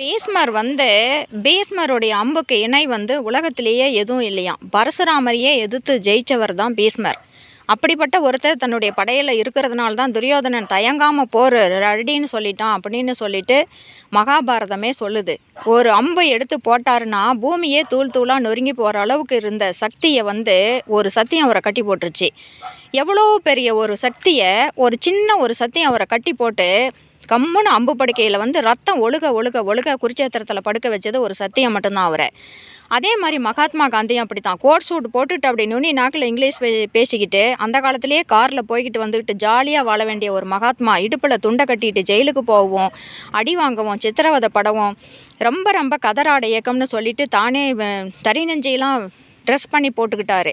பீஸ்மர் வந்து பீஷ்மருடைய அம்புக்கு இணை வந்து உலகத்திலேயே எதுவும் இல்லையாம் பரசுராமரையே எதிர்த்து ஜெயித்தவர் தான் பீஸ்மர் அப்படிப்பட்ட ஒருத்தர் தன்னுடைய படையில் இருக்கிறதுனால தான் துரியோதனன் தயங்காமல் போர் ரெடின்னு சொல்லிட்டான் அப்படின்னு சொல்லிட்டு மகாபாரதமே சொல்லுது ஒரு அம்பை எடுத்து போட்டாருன்னா பூமியே தூள் தூளாக நொறுங்கி போகிற அளவுக்கு இருந்த சக்தியை வந்து ஒரு சத்தியம் அவரை கட்டி போட்டுருச்சு எவ்வளோ பெரிய ஒரு சக்தியை ஒரு சின்ன ஒரு சத்தியம் அவரை கட்டி போட்டு கம்முன்னு அம்பு படுக்கையில் வந்து ரத்தம் ஒழுக ஒழுக ஒழுக குருச்சேத்திரத்தில் படுக்க வச்சது ஒரு சத்தியம் மட்டும்தான் அவரை அதே மாதிரி மகாத்மா காந்தியும் அப்படி தான் கோட் சூட் போட்டுட்டு அப்படி நுனி நாக்கில் இங்கிலீஷ் பேசிக்கிட்டு அந்த காலத்திலேயே காரில் போய்கிட்டு வந்துக்கிட்டு ஜாலியாக வாழ வேண்டிய ஒரு மகாத்மா இடுப்பில் துண்டை கட்டிட்டு ஜெயிலுக்கு போவோம் அடி வாங்குவோம் சித்திரவதை படவும் ரொம்ப ரொம்ப கதராட இயக்கம்னு சொல்லிட்டு தானே தரி நெஞ்சையெல்லாம் ட்ரெஸ் பண்ணி போட்டுக்கிட்டாரு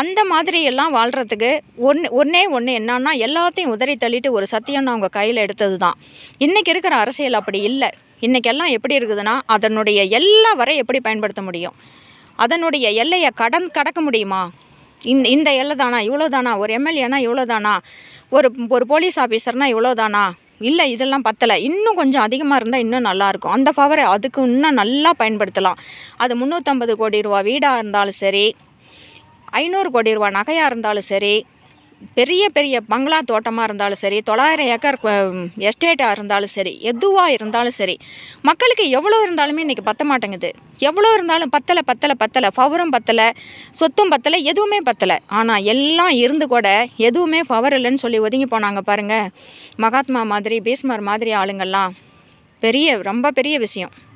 அந்த மாதிரி எல்லாம் வாழ்கிறதுக்கு ஒன்று ஒன்றே ஒன்று என்னான்னா எல்லாத்தையும் உதறி தள்ளிட்டு ஒரு சத்தியம்னு அவங்க கையில் எடுத்தது தான் இன்றைக்கி இருக்கிற அரசியல் அப்படி இல்லை இன்றைக்கெல்லாம் எப்படி இருக்குதுன்னா அதனுடைய எல்லா வரை எப்படி பயன்படுத்த முடியும் அதனுடைய எல்லையை கடன் கடக்க முடியுமா இந்த இந்த எல்லை தானா இவ்வளோ தானா ஒரு எம்எல்ஏனா இவ்வளோ தானா ஒரு ஒரு போலீஸ் ஆஃபீஸர்னால் இவ்வளோ தானா இல்லை இதெல்லாம் பத்தலை இன்னும் கொஞ்சம் அதிகமாக இருந்தால் இன்னும் நல்லாயிருக்கும் அந்த பவரை அதுக்கு இன்னும் நல்லா பயன்படுத்தலாம் அது முந்நூற்றம்பது கோடி ரூபா வீடாக இருந்தாலும் சரி ஐநூறு கோடி ரூபா நகையாக இருந்தாலும் சரி பெரிய பெரிய பங்களா தோட்டமாக இருந்தாலும் சரி தொள்ளாயிரம் ஏக்கர் எஸ்டேட்டாக இருந்தாலும் சரி எதுவாக இருந்தாலும் சரி மக்களுக்கு எவ்வளோ இருந்தாலுமே இன்றைக்கி பற்ற மாட்டேங்குது எவ்வளோ இருந்தாலும் பத்தலை பத்தலை பத்தலை பவரும் பத்தலை சொத்தும் பத்தலை எதுவுமே பத்தலை ஆனால் எல்லாம் இருந்து கூட எதுவுமே ஃபவர் இல்லைன்னு சொல்லி ஒதுங்கி போனாங்க பாருங்கள் மகாத்மா மாதிரி பீஸ்மர் மாதிரி ஆளுங்கள்லாம் பெரிய ரொம்ப பெரிய விஷயம்